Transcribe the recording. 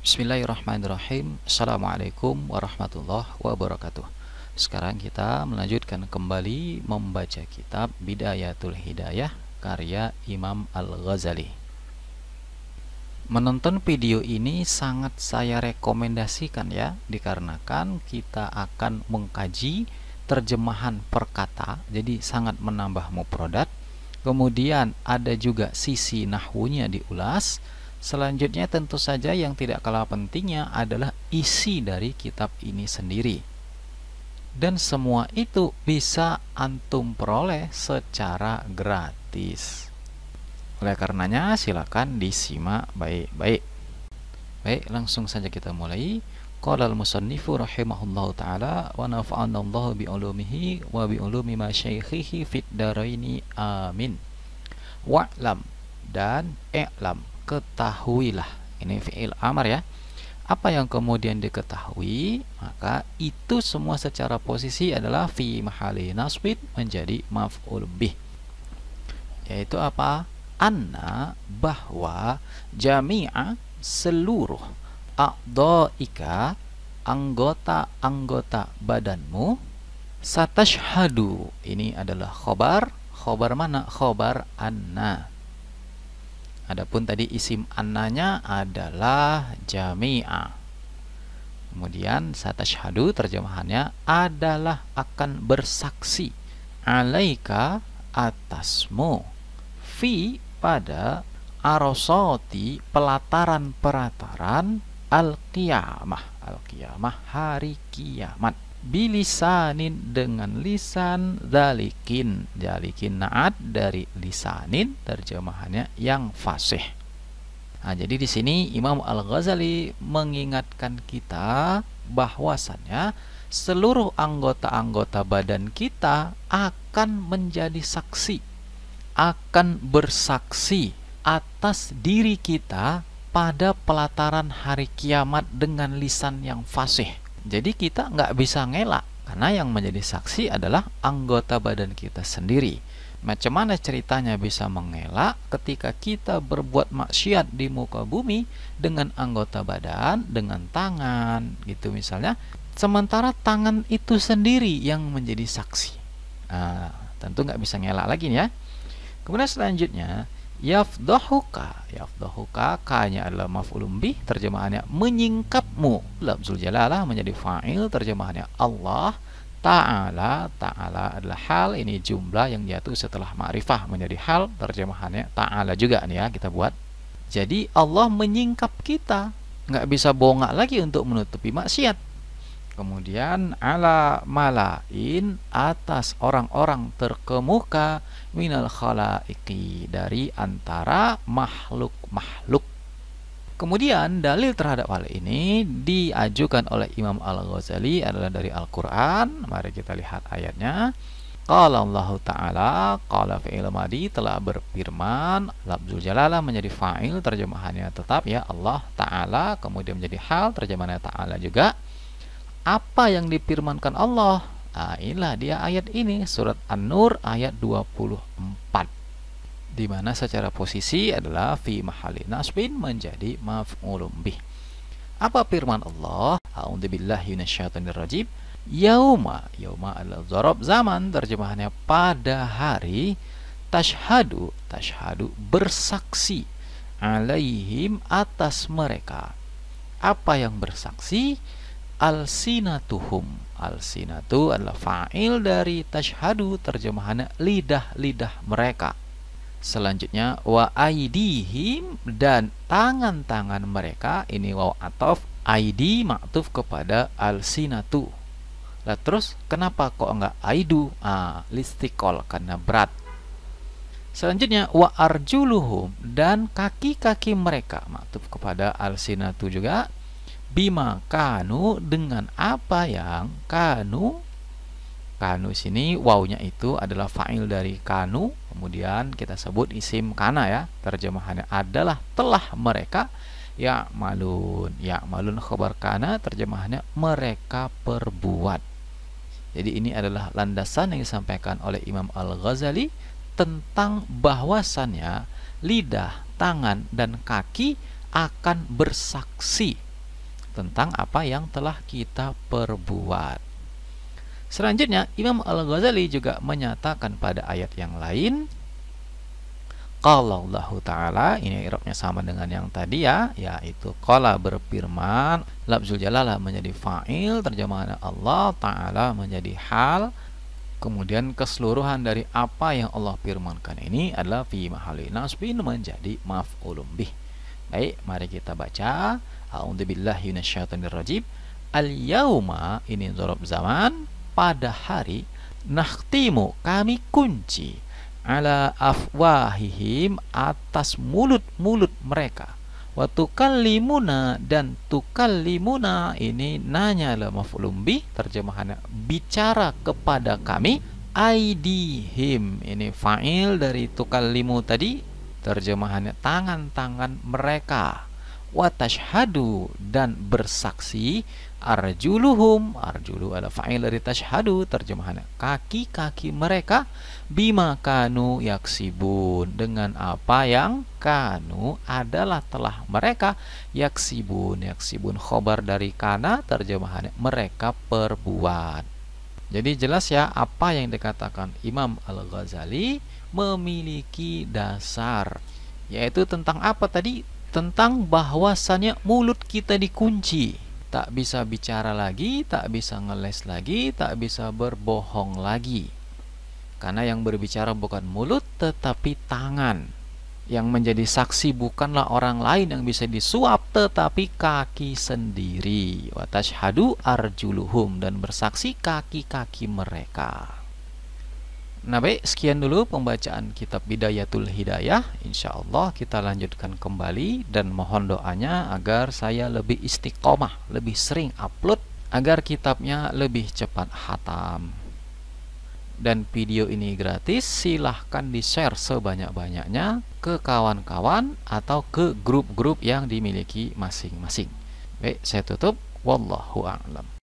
Bismillahirrahmanirrahim Assalamualaikum warahmatullahi wabarakatuh Sekarang kita melanjutkan kembali membaca kitab Bidayatul Hidayah karya Imam Al-Ghazali Menonton video ini sangat saya rekomendasikan ya Dikarenakan kita akan mengkaji terjemahan perkata. Jadi sangat menambah muprodat Kemudian ada juga sisi nahwunya diulas Selanjutnya tentu saja yang tidak kalah pentingnya adalah isi dari kitab ini sendiri. Dan semua itu bisa antum peroleh secara gratis. Oleh karenanya silakan disimak baik-baik. Baik, langsung saja kita mulai. Qala al-musannifu rahimahullahu taala wa nafa'ana Allah bi ulumihi wa bi ulumi ma syaikhihi fid daraini amin. Wa'lam dan i'lam ketahuilah. Ini fi'il amar ya. Apa yang kemudian diketahui, maka itu semua secara posisi adalah fi mahali nasbin menjadi maf'ul bih. Yaitu apa? Anna bahwa jami'a seluruh a'dha'ika anggota-anggota badanmu satashhadu ini adalah khobar khobar mana khobar anna Adapun tadi isim annanya adalah jami'a. Kemudian satashhadu terjemahannya adalah akan bersaksi alaika atasmu fi pada arosoti pelataran-pelataran al-qiyamah al-qiyamah hari kiamat bilisanin dengan lisan dalikin dalikin naat dari lisanin terjemahannya yang fasih nah jadi di sini Imam Al Ghazali mengingatkan kita bahwasannya seluruh anggota-anggota badan kita akan menjadi saksi akan bersaksi atas diri kita pada pelataran hari kiamat dengan lisan yang fasih jadi kita nggak bisa ngelak karena yang menjadi saksi adalah anggota badan kita sendiri. Macam mana ceritanya bisa mengelak ketika kita berbuat maksiat di muka bumi dengan anggota badan, dengan tangan, gitu misalnya. Sementara tangan itu sendiri yang menjadi saksi. Nah, tentu nggak bisa ngelak lagi nih ya. Kemudian selanjutnya, yafdahuka yafdahuka kanya adalah maf'ulun bih terjemahannya menyingkapmu lafzul jalalah menjadi fa'il terjemahannya Allah ta'ala ta'ala adalah hal ini jumlah yang jatuh setelah ma'rifah menjadi hal terjemahannya ta'ala juga nih ya kita buat jadi Allah menyingkap kita nggak bisa bongak lagi untuk menutupi maksiat kemudian ala malain atas orang-orang terkemuka minal khalaiki dari antara makhluk-makhluk Kemudian dalil terhadap hal ini diajukan oleh Imam Al-Ghazali adalah dari Al-Qur'an. Mari kita lihat ayatnya. Kalau Allah Ta'ala Qala fi'il madi telah berfirman Labzul jalalah menjadi fa'il Terjemahannya tetap ya Allah Ta'ala Kemudian menjadi hal Terjemahannya Ta'ala juga apa yang dipirmankan Allah? Nah, inilah dia ayat ini surat An-Nur ayat 24. Di mana secara posisi adalah fi mahali nasbin menjadi maf'ulun bih. Apa firman Allah? A'udzubillahi rajim. Yauma, yauma adalah zorob zaman terjemahannya pada hari tashhadu, tashhadu bersaksi alaihim atas mereka. Apa yang bersaksi? al-sina Al-sinatu adalah fa'il dari tashhadu terjemahannya lidah-lidah mereka selanjutnya wa aidihim dan tangan-tangan mereka ini waw atof aidi maktuf kepada al al-sinatu lah terus kenapa kok enggak aidu ah listikol karena berat Selanjutnya wa arjuluhum dan kaki-kaki mereka maktub kepada al-sina al-sinatu juga bima kanu dengan apa yang kanu kanu sini wawnya itu adalah fa'il dari kanu kemudian kita sebut isim kana ya terjemahannya adalah telah mereka ya malun ya malun khobar kana terjemahannya mereka perbuat jadi ini adalah landasan yang disampaikan oleh Imam Al-Ghazali tentang bahwasannya lidah, tangan, dan kaki akan bersaksi tentang apa yang telah kita perbuat. Selanjutnya, Imam Al-Ghazali juga menyatakan pada ayat yang lain kalau Allah Ta'ala Ini irupnya sama dengan yang tadi ya Yaitu Qala berfirman Labzul Jalalah menjadi fa'il Terjemahan Allah Ta'ala menjadi hal Kemudian keseluruhan dari apa yang Allah firmankan ini adalah Fi mahali nasbin menjadi maf'ulum bih Baik, mari kita baca A'udzubillahi minasyaitonirrajim. Al-yauma ini dzarab zaman pada hari nahtimu kami kunci ala afwahihim atas mulut-mulut mereka wa tukallimuna dan tukallimuna ini nanya la maf'ulun bi terjemahannya bicara kepada kami aidihim ini fa'il dari tukallimu tadi terjemahannya tangan-tangan mereka watashhadu dan bersaksi arjuluhum arjulu ala fa'il dari tashhadu terjemahannya kaki-kaki mereka bima kanu yaksibun dengan apa yang kanu adalah telah mereka yaksibun yaksibun khobar dari kana terjemahannya mereka perbuat jadi jelas ya apa yang dikatakan Imam Al-Ghazali memiliki dasar yaitu tentang apa tadi tentang bahwasannya mulut kita dikunci tak bisa bicara lagi tak bisa ngeles lagi tak bisa berbohong lagi karena yang berbicara bukan mulut tetapi tangan yang menjadi saksi bukanlah orang lain yang bisa disuap tetapi kaki sendiri watashhadu arjuluhum dan bersaksi kaki-kaki mereka Nah baik, sekian dulu pembacaan kitab Bidayatul Hidayah. Insya Allah kita lanjutkan kembali dan mohon doanya agar saya lebih istiqomah, lebih sering upload agar kitabnya lebih cepat hatam. Dan video ini gratis, silahkan di-share sebanyak-banyaknya ke kawan-kawan atau ke grup-grup yang dimiliki masing-masing. Baik, saya tutup. Wallahu a'lam.